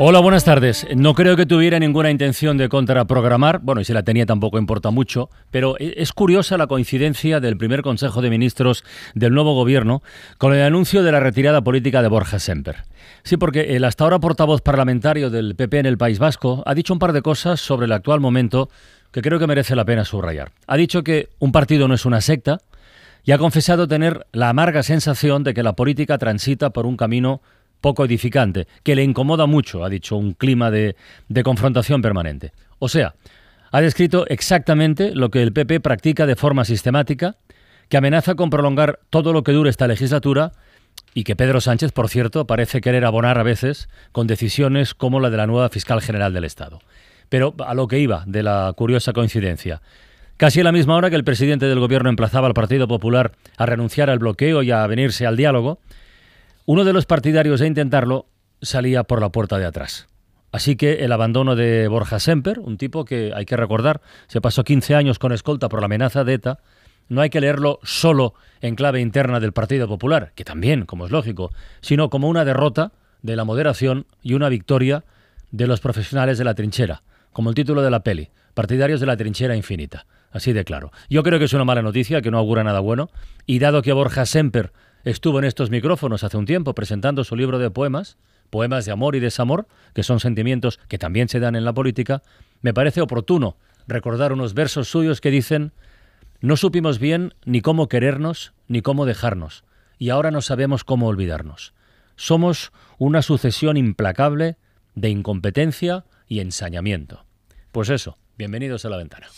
Hola, buenas tardes. No creo que tuviera ninguna intención de contraprogramar, bueno, y si la tenía tampoco importa mucho, pero e-, es curiosa la coincidencia del primer Consejo de Ministros del nuevo gobierno con el anuncio de la retirada política de Borja Semper. Sí, porque el hasta ahora portavoz parlamentario del PP en el País Vasco ha dicho un par de cosas sobre el actual momento que creo que merece la pena subrayar. Ha dicho que un partido no es una secta y ha confesado tener la amarga sensación de que la política transita por un camino poco edificante, que le incomoda mucho, ha dicho, un clima de, de confrontación permanente. O sea, ha descrito exactamente lo que el PP practica de forma sistemática, que amenaza con prolongar todo lo que dure esta legislatura y que Pedro Sánchez, por cierto, parece querer abonar a veces con decisiones como la de la nueva fiscal general del Estado. Pero a lo que iba de la curiosa coincidencia. Casi a la misma hora que el presidente del gobierno emplazaba al Partido Popular a renunciar al bloqueo y a venirse al diálogo, uno de los partidarios de intentarlo salía por la puerta de atrás. Así que el abandono de Borja Semper, un tipo que hay que recordar, se pasó 15 años con escolta por la amenaza de ETA, no hay que leerlo solo en clave interna del Partido Popular, que también, como es lógico, sino como una derrota de la moderación y una victoria de los profesionales de la trinchera, como el título de la peli, partidarios de la trinchera infinita, así de claro. Yo creo que es una mala noticia, que no augura nada bueno, y dado que Borja Semper estuvo en estos micrófonos hace un tiempo presentando su libro de poemas, poemas de amor y desamor, que son sentimientos que también se dan en la política, me parece oportuno recordar unos versos suyos que dicen, no supimos bien ni cómo querernos ni cómo dejarnos, y ahora no sabemos cómo olvidarnos. Somos una sucesión implacable de incompetencia y ensañamiento. Pues eso, bienvenidos a la ventana.